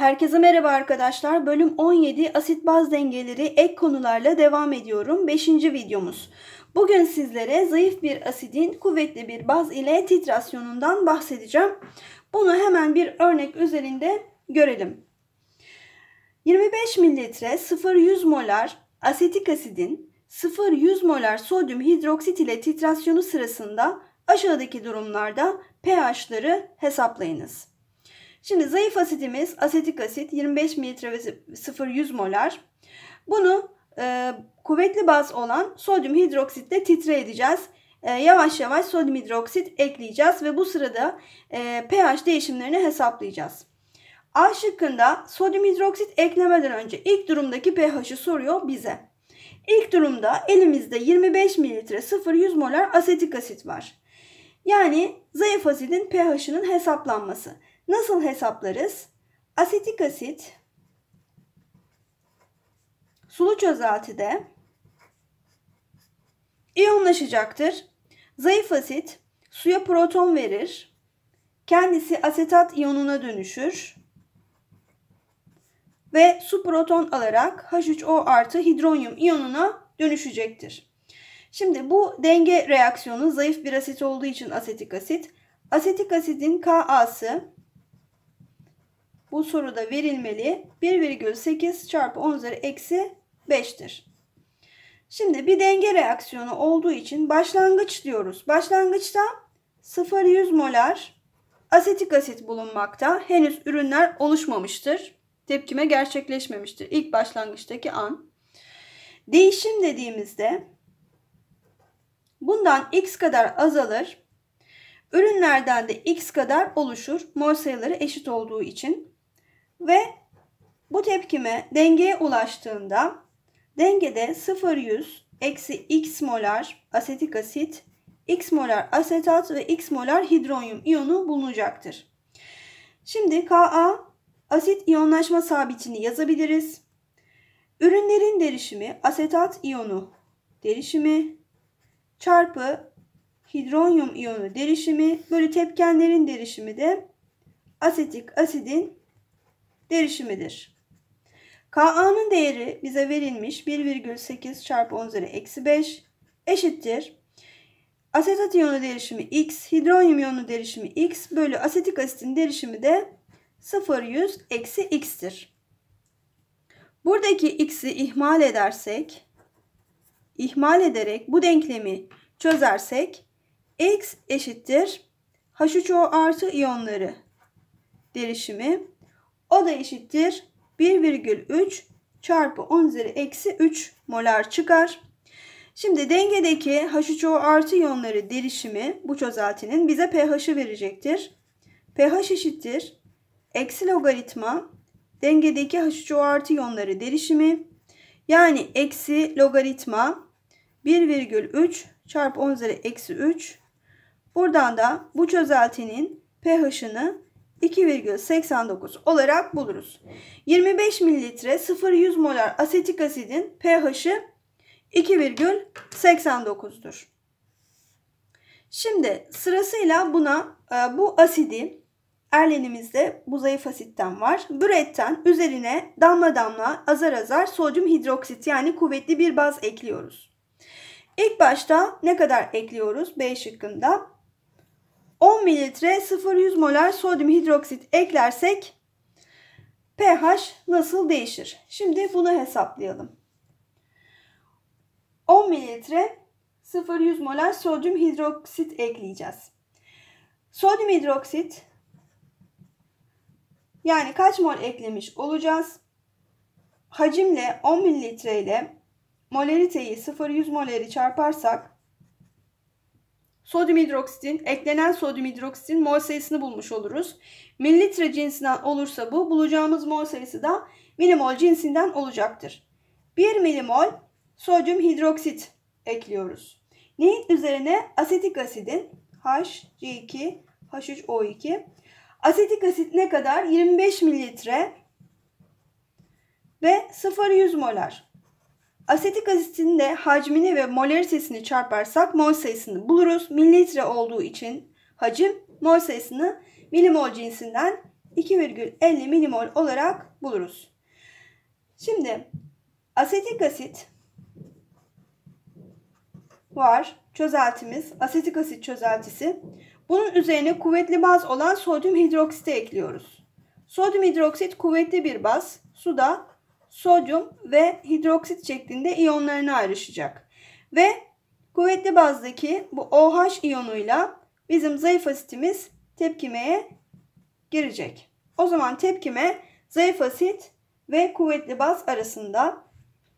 Herkese merhaba arkadaşlar. Bölüm 17 asit baz dengeleri ek konularla devam ediyorum. 5. videomuz. Bugün sizlere zayıf bir asidin kuvvetli bir baz ile titrasyonundan bahsedeceğim. Bunu hemen bir örnek üzerinde görelim. 25 mililitre 0-100 molar asetik asidin 0-100 molar sodyum hidroksit ile titrasyonu sırasında aşağıdaki durumlarda pH'ları hesaplayınız. Şimdi zayıf asidimiz asetik asit 25 ml ve 0-100 molar. Bunu e, kuvvetli baz olan sodyum hidroksitle titre edeceğiz. E, yavaş yavaş sodyum hidroksit ekleyeceğiz ve bu sırada e, pH değişimlerini hesaplayacağız. A şıkkında sodyum hidroksit eklemeden önce ilk durumdaki pH'i soruyor bize. İlk durumda elimizde 25 ml 0-100 molar asetik asit var. Yani zayıf asidin pH'ının hesaplanması. Nasıl hesaplarız? Asetik asit sulu çözeltide iyonlaşacaktır. Zayıf asit suya proton verir. Kendisi asetat iyonuna dönüşür. Ve su proton alarak H3O artı hidronyum iyonuna dönüşecektir. Şimdi bu denge reaksiyonu zayıf bir asit olduğu için asetik asit. Asetik asidin Ka'sı bu soruda verilmeli 1,8 çarpı 10 üzeri eksi 5'tir. Şimdi bir denge reaksiyonu olduğu için başlangıç diyoruz. Başlangıçta 0-100 molar asetik asit bulunmakta. Henüz ürünler oluşmamıştır. Tepkime gerçekleşmemiştir. İlk başlangıçtaki an. Değişim dediğimizde bundan x kadar azalır. Ürünlerden de x kadar oluşur. Mol sayıları eşit olduğu için. Ve bu tepkime dengeye ulaştığında dengede 0 eksi x molar asetik asit, x molar asetat ve x molar hidronyum iyonu bulunacaktır. Şimdi Ka asit iyonlaşma sabitini yazabiliriz. Ürünlerin derişimi asetat iyonu derişimi çarpı hidronyum iyonu derişimi bölü tepkenlerin derişimi de asetik asidin derişimidir. KA'nın değeri bize verilmiş 1,8 çarpı 10 üzeri eksi 5 eşittir. Asetat iyonu derişimi X, hidronyum iyonu derişimi X bölü asetik asitin derişimi de 0, 100 eksi X'tir. Buradaki X'i ihmal edersek, ihmal ederek bu denklemi çözersek X eşittir H3O artı iyonları derişimi o da eşittir 1,3 çarpı 10 üzeri eksi 3 molar çıkar. Şimdi dengedeki H3O artı iyonları derişimi bu çözeltinin bize pH'ı verecektir. pH eşittir. Eksi logaritma dengedeki H3O artı iyonları derişimi yani eksi logaritma 1,3 çarpı 10 üzeri eksi 3. Buradan da bu çözeltinin pH'ını 2,89 olarak buluruz. 25 mililitre 0 molar asetik asidin pH'i 2,89'dur. Şimdi sırasıyla buna e, bu asidi erlenimizde bu zayıf asitten var. Büretten üzerine damla damla azar azar sodyum hidroksit yani kuvvetli bir baz ekliyoruz. İlk başta ne kadar ekliyoruz? B şıkkında 10 mililitre 0 molar sodyum hidroksit eklersek pH nasıl değişir? Şimdi bunu hesaplayalım. 10 mililitre 0 molar sodyum hidroksit ekleyeceğiz. Sodyum hidroksit yani kaç mol eklemiş olacağız? Hacimle 10 mililitre ile molariteyi 0-100 moleri çarparsak Sodyum hidroksitin, eklenen sodyum hidroksitin mol sayısını bulmuş oluruz. Mililitre cinsinden olursa bu, bulacağımız mol sayısı da milimol cinsinden olacaktır. 1 milimol sodyum hidroksit ekliyoruz. Neyin üzerine? Asetik asidin HC2, H3O2. Asetik asit ne kadar? 25 mililitre ve 0 molar. Asetik asitin de hacmini ve molaritesini çarparsak mol sayısını buluruz. Mililitre olduğu için hacim mol sayısını milimol cinsinden 2,50 milimol olarak buluruz. Şimdi asetik asit var çözeltimiz, asetik asit çözeltisi. Bunun üzerine kuvvetli baz olan sodyum hidroksiti ekliyoruz. Sodyum hidroksit kuvvetli bir baz, suda sodyum ve hidroksit şeklinde iyonlarına ayrışacak. Ve kuvvetli bazdaki bu OH iyonuyla bizim zayıf asitimiz tepkimeye girecek. O zaman tepkime zayıf asit ve kuvvetli baz arasında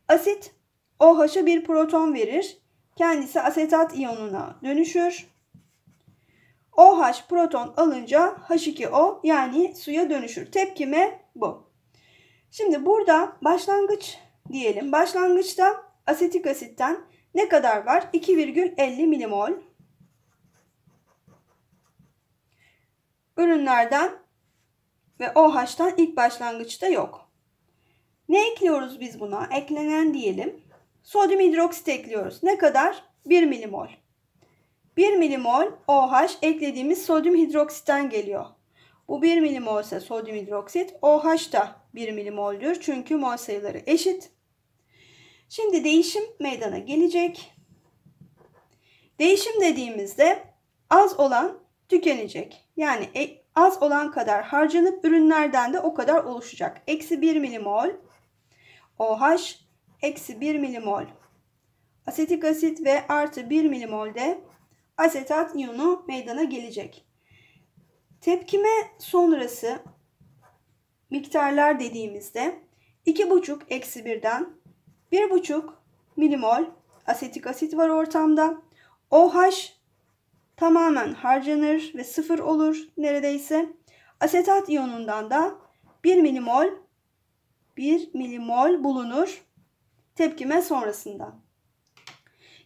asit OH'a bir proton verir. Kendisi asetat iyonuna dönüşür. OH proton alınca H2O yani suya dönüşür. Tepkime bu. Şimdi burada başlangıç diyelim. Başlangıçta asetik asitten ne kadar var? 2,50 milimol. Ürünlerden ve OH'tan ilk başlangıçta yok. Ne ekliyoruz biz buna? Eklenen diyelim. Sodyum hidroksit ekliyoruz. Ne kadar? 1 milimol. 1 milimol OH eklediğimiz sodyum hidroksitten geliyor. Bu 1 milimol ise sodyum hidroksit, OH da 1 milimoldür. Çünkü mol sayıları eşit. Şimdi değişim meydana gelecek. Değişim dediğimizde az olan tükenecek. Yani e, az olan kadar harcanıp ürünlerden de o kadar oluşacak. Eksi 1 milimol OH eksi 1 milimol asetik asit ve artı 1 milimol de asetat iyonu meydana gelecek. Tepkime sonrası miktarlar dediğimizde 2,5 eksi 1'den 1,5 milimol asetik asit var ortamda. OH tamamen harcanır ve sıfır olur neredeyse. Asetat iyonundan da 1 milimol 1 milimol bulunur tepkime sonrasında.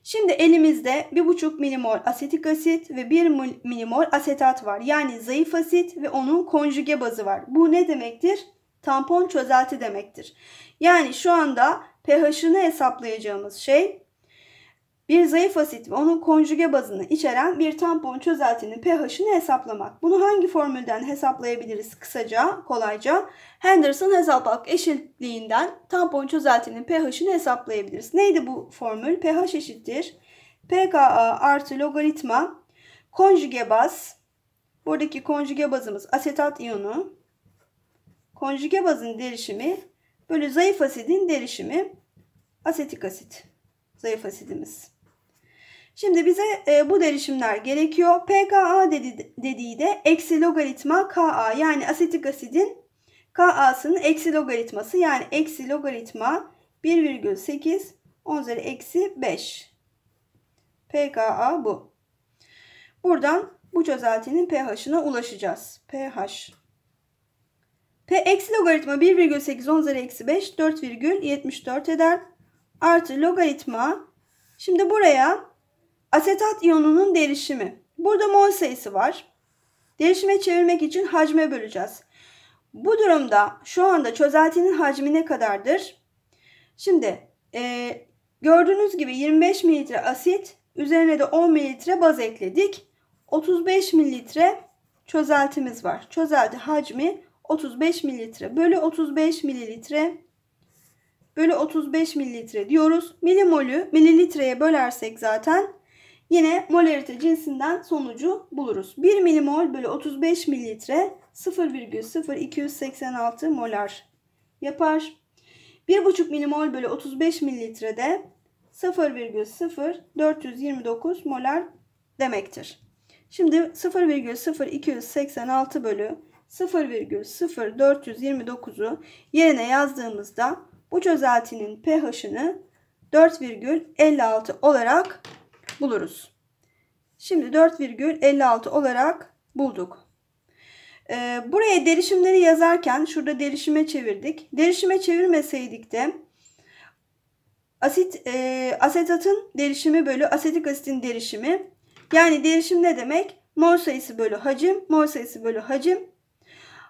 Şimdi elimizde 1,5 milimol asetik asit ve 1 milimol asetat var. Yani zayıf asit ve onun konjüge bazı var. Bu ne demektir? Tampon çözelti demektir. Yani şu anda pH'ını hesaplayacağımız şey bir zayıf asit ve onun konjüge bazını içeren bir tampon çözeltinin pH'ini hesaplamak. Bunu hangi formülden hesaplayabiliriz kısaca, kolayca? Henderson Hazelbalch eşitliğinden tampon çözeltinin pH'ini hesaplayabiliriz. Neydi bu formül? pH eşittir. pKa artı logaritma konjüge baz. Buradaki konjüge bazımız asetat iyonu. Konjüge bazın derişimi bölü zayıf asidin derişimi asetik asit zayıf asidimiz. Şimdi bize e, bu derişimler gerekiyor. PKA dedi, dediği de eksi logaritma KA yani asetik asidin KA'sının eksi logaritması yani eksi logaritma 1,8 10 üzeri eksi 5. PKA bu. Buradan bu çözeltinin pH'ına ulaşacağız. pH. P eksi logaritma 1,8 10 üzeri eksi 5 4,74 eder. Artı logaritma. Şimdi buraya Asetat iyonunun derişimi. Burada mol sayısı var. Derişime çevirmek için hacme böleceğiz. Bu durumda şu anda çözeltinin hacmi ne kadardır? Şimdi e, gördüğünüz gibi 25 mililitre asit üzerine de 10 mililitre baz ekledik. 35 mililitre çözeltimiz var. Çözelti hacmi 35 mililitre bölü 35 mililitre bölü 35 mililitre diyoruz. Milimolü mililitreye bölersek zaten Yine molarite cinsinden sonucu buluruz. 1 milimol bölü 35 mililitre 0,0286 molar yapar. 1,5 milimol bölü 35 mililitre de 0,0429 molar demektir. Şimdi 0,0286 bölü 0,0429'u yerine yazdığımızda bu çözeltinin pH'ını 4,56 olarak buluruz. Şimdi 4,56 olarak bulduk. Ee, buraya derişimleri yazarken şurada derişime çevirdik. Derişime çevirmeseydik de asit e, asetatın derişimi bölü asetik asitin derişimi. Yani derişim ne demek? Mol sayısı bölü hacim, mol sayısı bölü hacim.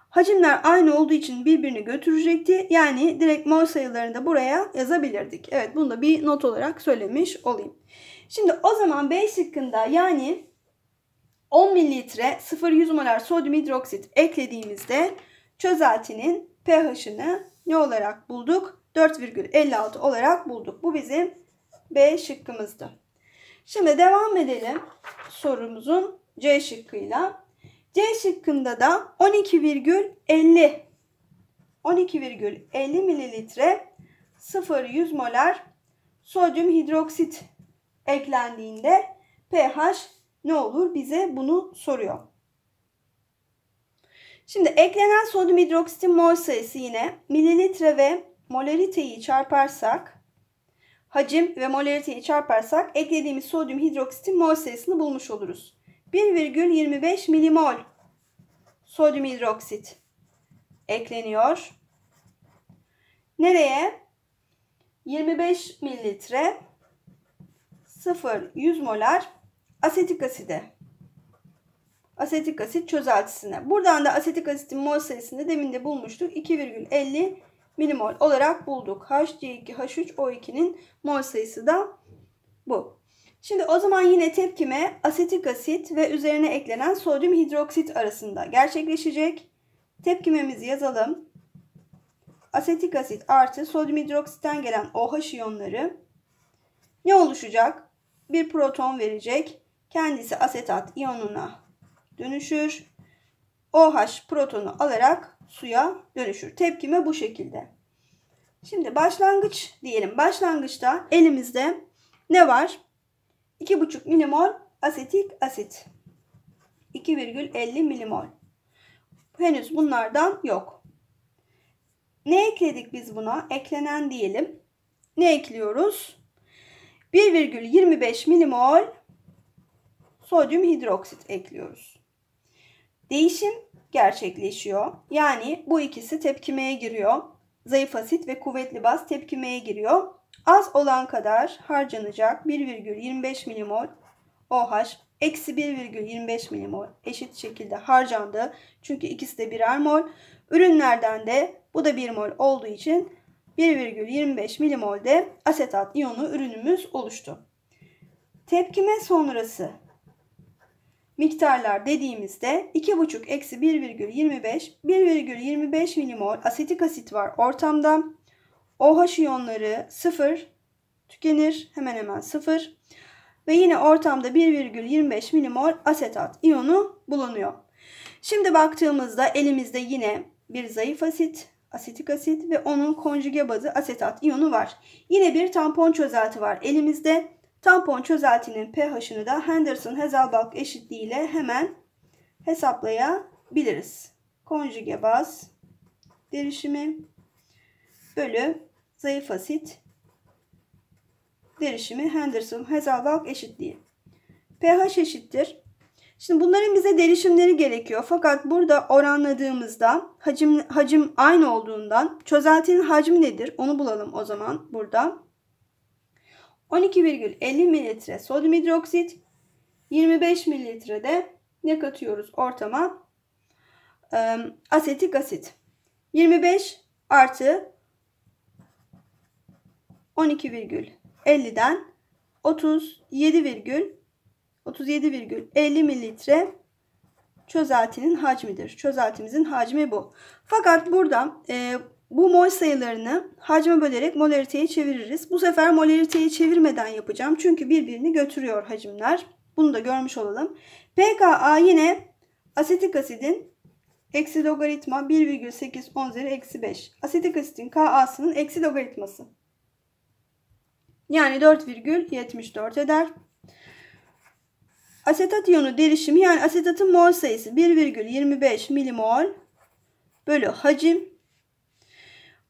Hacimler aynı olduğu için birbirini götürecekti. Yani direkt mol sayılarını da buraya yazabilirdik. Evet bunu da bir not olarak söylemiş olayım. Şimdi o zaman B şıkkında yani 10 mililitre 0-100 molar sodyum hidroksit eklediğimizde çözeltinin pH'ını ne olarak bulduk? 4,56 olarak bulduk. Bu bizim B şıkkımızdı. Şimdi devam edelim sorumuzun C şıkkıyla. C şıkkında da 12,50 12,50 mililitre 0-100 molar sodyum hidroksit eklendiğinde pH ne olur bize bunu soruyor. Şimdi eklenen sodyum hidroksitin mol sayısı yine mililitre ve molariteyi çarparsak hacim ve molariteyi çarparsak eklediğimiz sodyum hidroksitin mol sayısını bulmuş oluruz. 1,25 milimol sodyum hidroksit ekleniyor. Nereye? 25 mililitre 0-100 molar asetik aside asetik asit çözeltisine. Buradan da asetik asitin mol sayısını demin de bulmuştuk. 2,50 milimol olarak bulduk. HC2H3O2'nin mol sayısı da bu. Şimdi o zaman yine tepkime asetik asit ve üzerine eklenen sodyum hidroksit arasında gerçekleşecek. Tepkimemizi yazalım. Asetik asit artı sodyum hidroksitten gelen OH iyonları ne oluşacak? bir proton verecek. Kendisi asetat iyonuna dönüşür. OH protonu alarak suya dönüşür. Tepkime bu şekilde. Şimdi başlangıç diyelim. Başlangıçta elimizde ne var? 2,5 milimol asetik asit. 2,50 milimol. Henüz bunlardan yok. Ne ekledik biz buna? Eklenen diyelim. Ne ekliyoruz? 1,25 milimol sodyum hidroksit ekliyoruz. Değişim gerçekleşiyor. Yani bu ikisi tepkimeye giriyor. Zayıf asit ve kuvvetli baz tepkimeye giriyor. Az olan kadar harcanacak 1,25 milimol OH eksi 1,25 milimol eşit şekilde harcandı. Çünkü ikisi de birer mol. Ürünlerden de bu da 1 mol olduğu için 1,25 milimolde asetat iyonu ürünümüz oluştu. Tepkime sonrası miktarlar dediğimizde 2,5 1,25 1,25 milimol asetik asit var ortamda. OH iyonları 0 tükenir hemen hemen 0 ve yine ortamda 1,25 milimol asetat iyonu bulunuyor. Şimdi baktığımızda elimizde yine bir zayıf asit asetik asit ve onun konjüge bazı asetat iyonu var. Yine bir tampon çözelti var elimizde. Tampon çözeltinin pH'ını da Henderson-Hazelbalch eşitliği ile hemen hesaplayabiliriz. Konjüge baz derişimi bölü zayıf asit derişimi Henderson-Hazelbalch eşitliği. pH eşittir Şimdi bunların bize derişimleri gerekiyor. Fakat burada oranladığımızda hacim, hacim aynı olduğundan çözeltinin hacmi nedir? Onu bulalım o zaman burada. 12,50 mililitre sodyum hidroksit, 25 mililitre de ne katıyoruz ortama? asetik asit. 25 artı 12,50'den 37, 37,50 mililitre çözeltinin hacmidir. Çözeltimizin hacmi bu. Fakat burada e, bu mol sayılarını hacme bölerek molariteyi çeviririz. Bu sefer molariteyi çevirmeden yapacağım. Çünkü birbirini götürüyor hacimler. Bunu da görmüş olalım. pKa yine asetik asidin eksi logaritma 1,8 10 üzeri eksi 5. Asetik asitin Ka'sının eksi logaritması. Yani 4,74 eder. Asetat iyonu derişimi yani asetatın mol sayısı 1,25 milimol bölü hacim.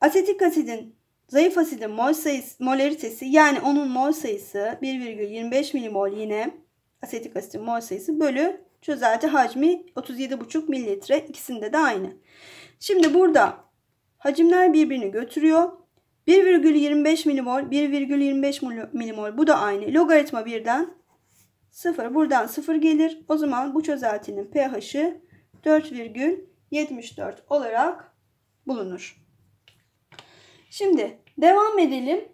Asetik asidin zayıf asidin mol sayısı molaritesi yani onun mol sayısı 1,25 milimol yine asetik asidin mol sayısı bölü çözelti hacmi 37,5 mililitre ikisinde de aynı. Şimdi burada hacimler birbirini götürüyor. 1,25 milimol 1,25 milimol bu da aynı. Logaritma birden 0. Buradan 0 gelir. O zaman bu çözeltinin pH'i 4,74 olarak bulunur. Şimdi devam edelim.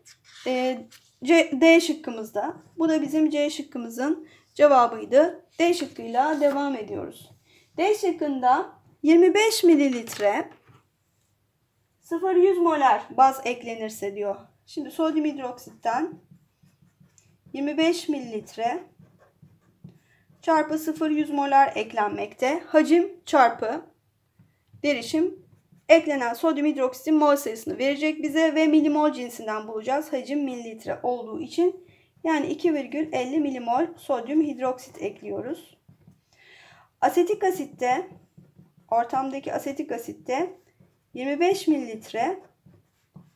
E, C, D şıkkımızda. Bu da bizim C şıkkımızın cevabıydı. D şıkkıyla devam ediyoruz. D şıkkında 25 mililitre 0 molar baz eklenirse diyor. Şimdi sodyum hidroksitten 25 mililitre çarpı 0,100 molar eklenmekte. Hacim çarpı derişim eklenen sodyum hidroksitin mol sayısını verecek bize ve milimol cinsinden bulacağız. Hacim mililitre olduğu için yani 2,50 milimol sodyum hidroksit ekliyoruz. Asetik asitte ortamdaki asetik asitte 25 mililitre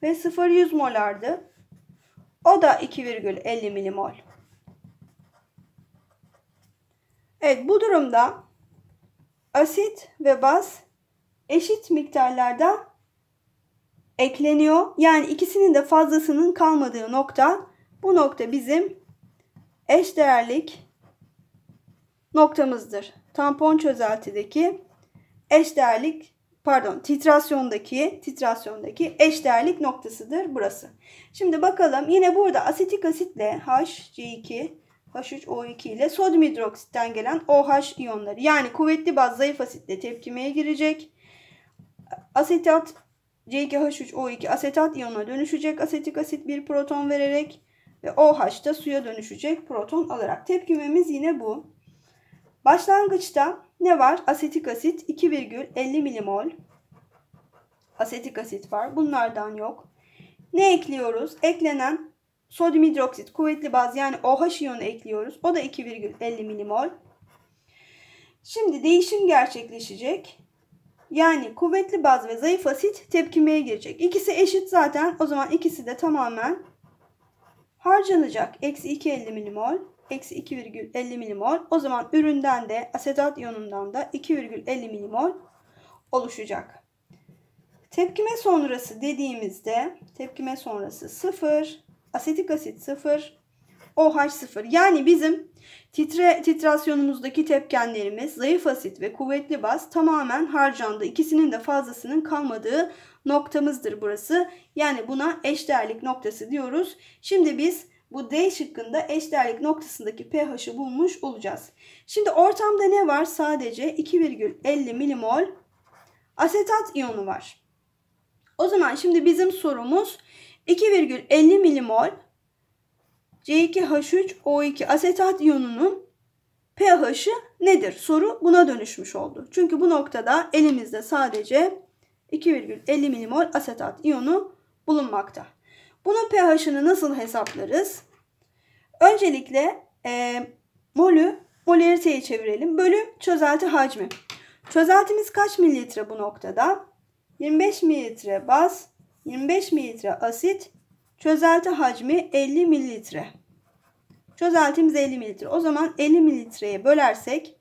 ve 0,100 molardı. O da 2,50 milimol. Evet bu durumda asit ve baz eşit miktarlarda ekleniyor. Yani ikisinin de fazlasının kalmadığı nokta. Bu nokta bizim eşdeğerlik noktamızdır. Tampon çözeltideki eşdeğerlik pardon titrasyondaki titrasyondaki eşdeğerlik noktasıdır burası. Şimdi bakalım yine burada asetik asitle HC2 H3O2 ile sodyum hidroksitten gelen OH iyonları yani kuvvetli baz zayıf asitle tepkimeye girecek. Asetat C2H3O2 asetat iyonuna dönüşecek. Asetik asit bir proton vererek ve OH da suya dönüşecek proton alarak. Tepkimemiz yine bu. Başlangıçta ne var? Asetik asit 2,50 milimol. Asetik asit var. Bunlardan yok. Ne ekliyoruz? Eklenen Sodyum hidroksit kuvvetli baz yani OH iyonu ekliyoruz. O da 2,50 milimol. Şimdi değişim gerçekleşecek. Yani kuvvetli baz ve zayıf asit tepkimeye girecek. İkisi eşit zaten. O zaman ikisi de tamamen harcanacak. Eksi 2,50 milimol. Eksi 2,50 milimol. O zaman üründen de asetat iyonundan da 2,50 milimol oluşacak. Tepkime sonrası dediğimizde tepkime sonrası 0, asetik asit 0, OH 0. Yani bizim titre, titrasyonumuzdaki tepkenlerimiz zayıf asit ve kuvvetli baz tamamen harcandı. İkisinin de fazlasının kalmadığı noktamızdır burası. Yani buna eşdeğerlik noktası diyoruz. Şimdi biz bu D şıkkında eşdeğerlik noktasındaki pH'ı bulmuş olacağız. Şimdi ortamda ne var? Sadece 2,50 milimol asetat iyonu var. O zaman şimdi bizim sorumuz 2,50 milimol C2H3O2 asetat iyonunun pH'i nedir? Soru buna dönüşmüş oldu. Çünkü bu noktada elimizde sadece 2,50 milimol asetat iyonu bulunmakta. Bunun pH'ini nasıl hesaplarız? Öncelikle e, molü moleriteye çevirelim. Bölü çözelti hacmi. Çözeltimiz kaç mililitre bu noktada? 25 mililitre baz, 25 mililitre asit, çözelti hacmi 50 mililitre. Çözeltimiz 50 mililitre. O zaman 50 mililitreye bölersek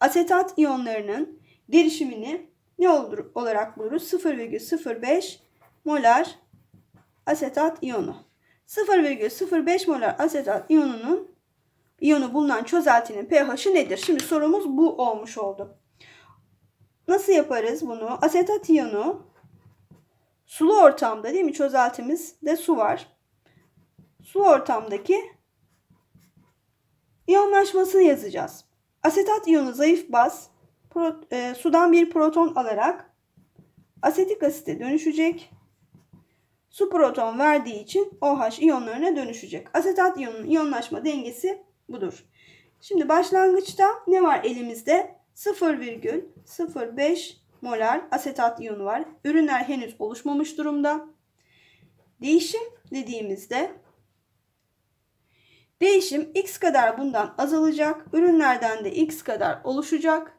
asetat iyonlarının derişimini ne olur, olarak buluruz? 0,05 molar asetat iyonu. 0,05 molar asetat iyonunun iyonu bulunan çözeltinin pH'i nedir? Şimdi sorumuz bu olmuş oldu. Nasıl yaparız bunu? Asetat iyonu sulu ortamda değil mi? Çözeltimiz de su var. Sulu ortamdaki iyonlaşmasını yazacağız. Asetat iyonu zayıf baz pro, e, sudan bir proton alarak asetik asite dönüşecek. Su proton verdiği için OH iyonlarına dönüşecek. Asetat iyonunun iyonlaşma dengesi budur. Şimdi başlangıçta ne var elimizde? 0,05 molar asetat iyonu var. Ürünler henüz oluşmamış durumda. Değişim dediğimizde değişim x kadar bundan azalacak, ürünlerden de x kadar oluşacak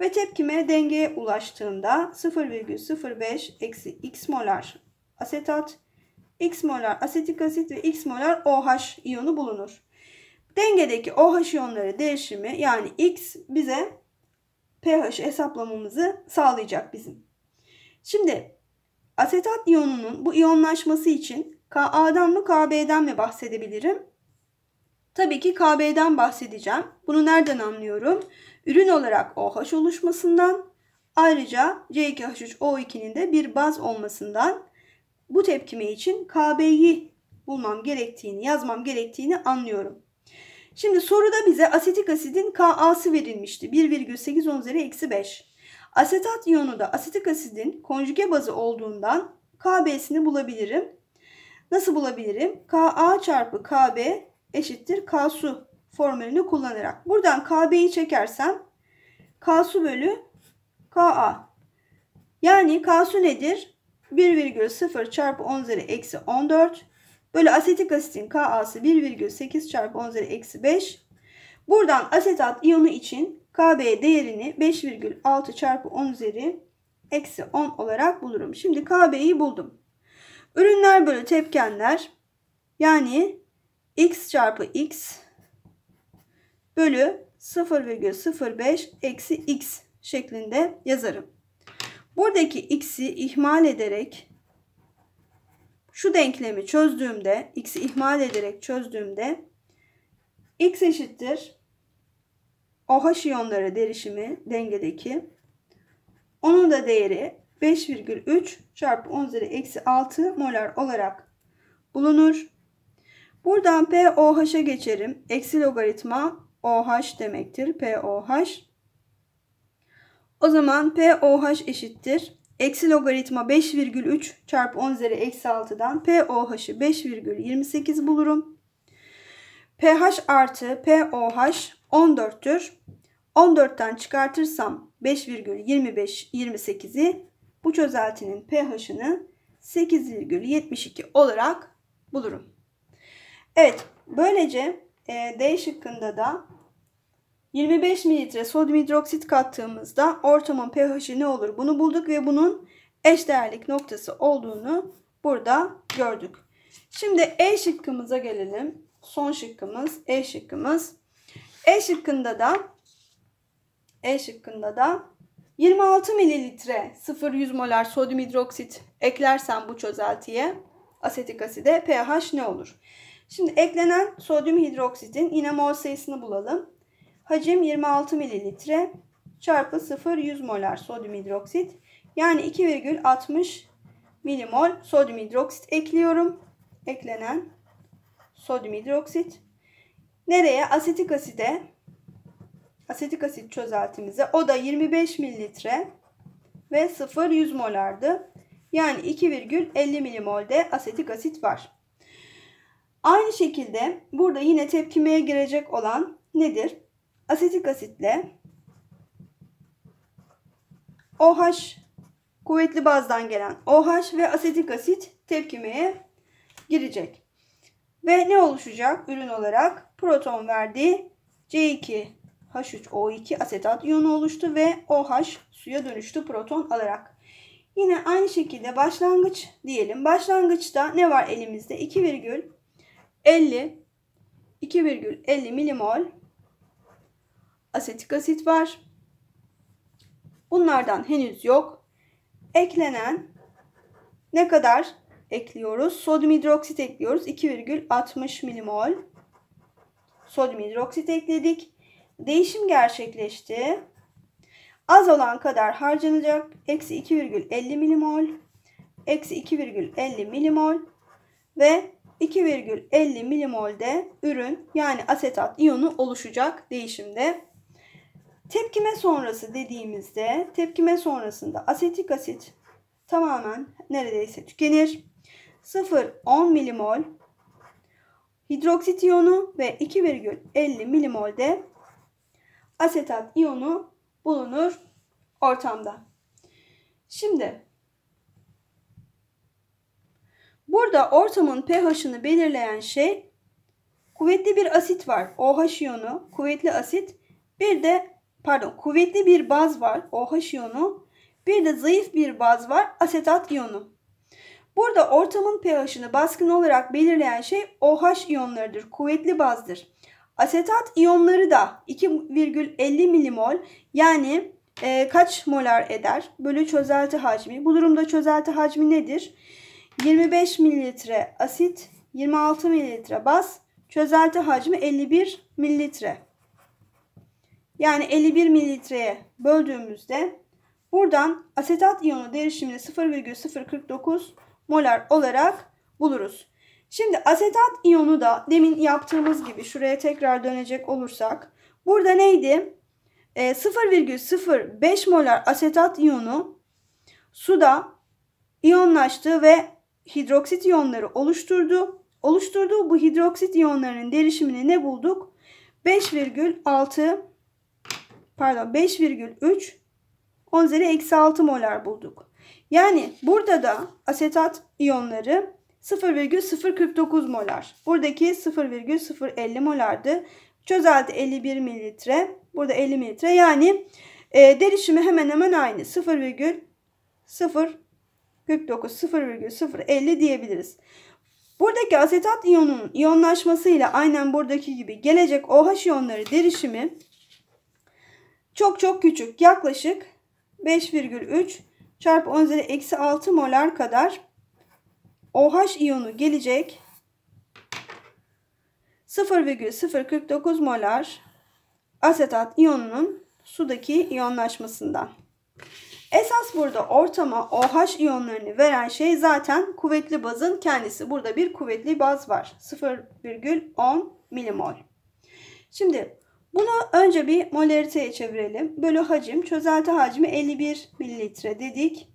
ve tepkime dengeye ulaştığında 0,05 x molar asetat, x molar asetik asit ve x molar OH iyonu bulunur. Dengedeki OH iyonları değişimi yani x bize pH hesaplamamızı sağlayacak bizim. Şimdi asetat iyonunun bu iyonlaşması için Ka'dan mı KB'den mi bahsedebilirim? Tabii ki KB'den bahsedeceğim. Bunu nereden anlıyorum? Ürün olarak OH oluşmasından, ayrıca C2H3O2'nin de bir baz olmasından bu tepkime için KB'yi bulmam gerektiğini, yazmam gerektiğini anlıyorum. Şimdi soruda bize asetik asidin Ka'sı verilmişti. 1,810 üzeri eksi 5. Asetat iyonu da asetik asidin konjüge bazı olduğundan KB'sini bulabilirim. Nasıl bulabilirim? Ka çarpı KB eşittir K su formülünü kullanarak. Buradan KB'yi çekersem K su bölü KA. Yani K su nedir? 1,0 çarpı 10 üzeri eksi 14 Böyle asetik asitin Ka'sı 1,8 çarpı 10 üzeri eksi 5. Buradan asetat iyonu için KB değerini 5,6 çarpı 10 üzeri eksi 10 olarak bulurum. Şimdi KB'yi buldum. Ürünler bölü tepkenler yani x çarpı x bölü 0,05 eksi x şeklinde yazarım. Buradaki x'i ihmal ederek şu denklemi çözdüğümde, x'i ihmal ederek çözdüğümde x eşittir OH iyonları derişimi dengedeki. Onun da değeri 5,3 çarpı 10 üzeri eksi 6 molar olarak bulunur. Buradan POH'a geçerim. Eksi logaritma OH demektir. POH. O zaman POH eşittir Eksi logaritma 5,3 çarpı 10 üzeri eksi 6'dan POH'ı 5,28 bulurum. pH artı POH 14'tür. 14'ten çıkartırsam 5,25-28'i bu çözeltinin pH'ını 8,72 olarak bulurum. Evet böylece e, D şıkkında da 25 mililitre sodyum hidroksit kattığımızda ortamın pH'i ne olur bunu bulduk ve bunun eş değerlik noktası olduğunu burada gördük. Şimdi E şıkkımıza gelelim. Son şıkkımız E şıkkımız. E şıkkında da E şıkkında da 26 mililitre 0-100 molar sodyum hidroksit eklersen bu çözeltiye asetik aside pH ne olur? Şimdi eklenen sodyum hidroksitin yine mol sayısını bulalım. Hacim 26 mililitre çarpı 0,100 molar sodyum hidroksit. Yani 2,60 milimol sodyum hidroksit ekliyorum. Eklenen sodyum hidroksit. Nereye? Asetik aside. Asetik asit çözeltimize. O da 25 mililitre ve 0,100 molardı. Yani 2,50 milimolde asetik asit var. Aynı şekilde burada yine tepkimeye girecek olan nedir? asetik asitle OH kuvvetli bazdan gelen OH ve asetik asit tepkimeye girecek. Ve ne oluşacak ürün olarak? Proton verdiği C2H3O2 asetat iyonu oluştu ve OH suya dönüştü proton alarak. Yine aynı şekilde başlangıç diyelim. Başlangıçta ne var elimizde? 2,50 2,50 milimol asetik asit var. Bunlardan henüz yok. Eklenen ne kadar ekliyoruz? Sodyum hidroksit ekliyoruz. 2,60 milimol. Sodyum hidroksit ekledik. Değişim gerçekleşti. Az olan kadar harcanacak. Eksi 2,50 milimol. Eksi 2,50 milimol. Ve 2,50 milimolde ürün yani asetat iyonu oluşacak değişimde. Tepkime sonrası dediğimizde tepkime sonrasında asetik asit tamamen neredeyse tükenir. 0-10 milimol hidroksit iyonu ve 2,50 milimol de asetat iyonu bulunur ortamda. Şimdi burada ortamın pH'ını belirleyen şey kuvvetli bir asit var. OH iyonu, kuvvetli asit bir de pardon kuvvetli bir baz var OH iyonu. Bir de zayıf bir baz var asetat iyonu. Burada ortamın pH'ini baskın olarak belirleyen şey OH iyonlarıdır. Kuvvetli bazdır. Asetat iyonları da 2,50 milimol yani e, kaç molar eder? Bölü çözelti hacmi. Bu durumda çözelti hacmi nedir? 25 mililitre asit, 26 mililitre baz, çözelti hacmi 51 mililitre yani 51 mililitreye böldüğümüzde buradan asetat iyonu derişimini 0,049 molar olarak buluruz. Şimdi asetat iyonu da demin yaptığımız gibi şuraya tekrar dönecek olursak burada neydi? E, ee, 0,05 molar asetat iyonu suda iyonlaştı ve hidroksit iyonları oluşturdu. Oluşturduğu bu hidroksit iyonlarının derişimini ne bulduk? 5,6 pardon 5,3 10 üzeri eksi 6 molar bulduk. Yani burada da asetat iyonları 0,049 molar. Buradaki 0,050 molardı. Çözelti 51 mililitre. Burada 50 mililitre. Yani e, derişimi hemen hemen aynı. 0,049 0,050 diyebiliriz. Buradaki asetat iyonunun iyonlaşmasıyla aynen buradaki gibi gelecek OH iyonları derişimi çok çok küçük yaklaşık 5,3 çarpı 10 üzeri eksi 6 molar kadar OH iyonu gelecek. 0,049 molar asetat iyonunun sudaki iyonlaşmasından. Esas burada ortama OH iyonlarını veren şey zaten kuvvetli bazın kendisi. Burada bir kuvvetli baz var. 0,10 milimol. Şimdi bunu önce bir moleriteye çevirelim. Bölü hacim, çözelti hacmi 51 mililitre dedik.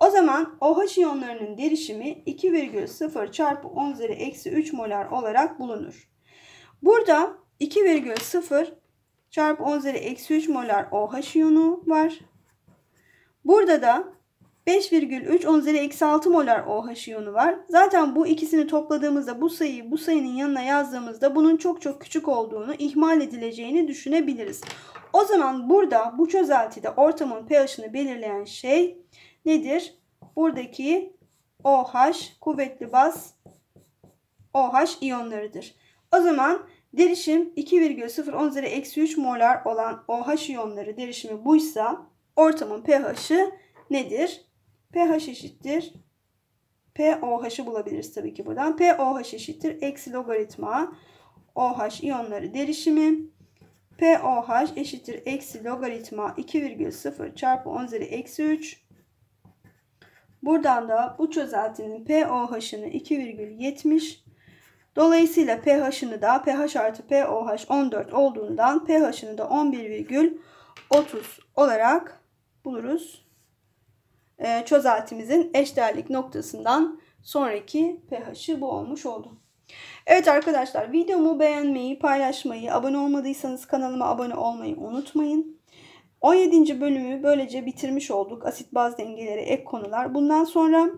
O zaman OH iyonlarının derişimi 2,0 çarpı 10 üzeri eksi 3 molar olarak bulunur. Burada 2,0 çarpı 10 üzeri eksi 3 molar OH iyonu var. Burada da 5,3 10 üzeri eksi 6 molar OH iyonu var. Zaten bu ikisini topladığımızda bu sayıyı bu sayının yanına yazdığımızda bunun çok çok küçük olduğunu ihmal edileceğini düşünebiliriz. O zaman burada bu çözeltide ortamın pH'ını belirleyen şey nedir? Buradaki OH kuvvetli baz OH iyonlarıdır. O zaman derişim 2,0 10 üzeri eksi 3 molar olan OH iyonları derişimi buysa ortamın pH'ı nedir? pH eşittir. POH'ı bulabiliriz tabii ki buradan. POH eşittir. Eksi logaritma OH iyonları derişimi. POH eşittir. Eksi logaritma 2,0 çarpı 10 üzeri eksi 3. Buradan da bu çözeltinin POH'ını 2,70 Dolayısıyla pH'ını da pH artı pOH 14 olduğundan pH'ını da 11,30 olarak buluruz. E, çözeltimizin eşdeğerlik noktasından sonraki pH'i bu olmuş oldu. Evet arkadaşlar videomu beğenmeyi, paylaşmayı, abone olmadıysanız kanalıma abone olmayı unutmayın. 17. bölümü böylece bitirmiş olduk. Asit baz dengeleri, ek konular. Bundan sonra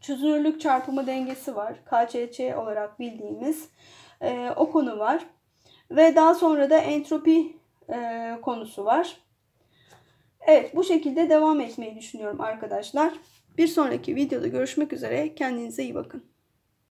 çözünürlük çarpımı dengesi var. KÇC olarak bildiğimiz e, o konu var. Ve daha sonra da entropi e, konusu var. Evet bu şekilde devam etmeyi düşünüyorum arkadaşlar. Bir sonraki videoda görüşmek üzere. Kendinize iyi bakın.